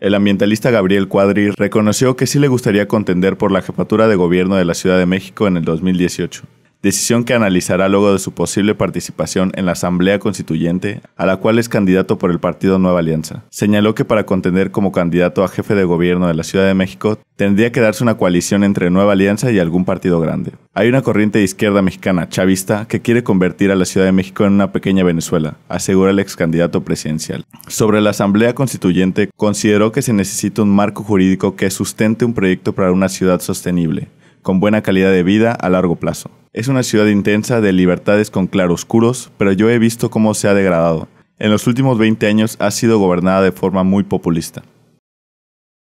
El ambientalista Gabriel Cuadri reconoció que sí le gustaría contender por la jefatura de gobierno de la Ciudad de México en el 2018 decisión que analizará luego de su posible participación en la Asamblea Constituyente, a la cual es candidato por el partido Nueva Alianza. Señaló que para contender como candidato a jefe de gobierno de la Ciudad de México, tendría que darse una coalición entre Nueva Alianza y algún partido grande. Hay una corriente de izquierda mexicana, chavista, que quiere convertir a la Ciudad de México en una pequeña Venezuela, asegura el ex candidato presidencial. Sobre la Asamblea Constituyente, consideró que se necesita un marco jurídico que sustente un proyecto para una ciudad sostenible, con buena calidad de vida a largo plazo. Es una ciudad intensa de libertades con claroscuros, pero yo he visto cómo se ha degradado. En los últimos 20 años ha sido gobernada de forma muy populista.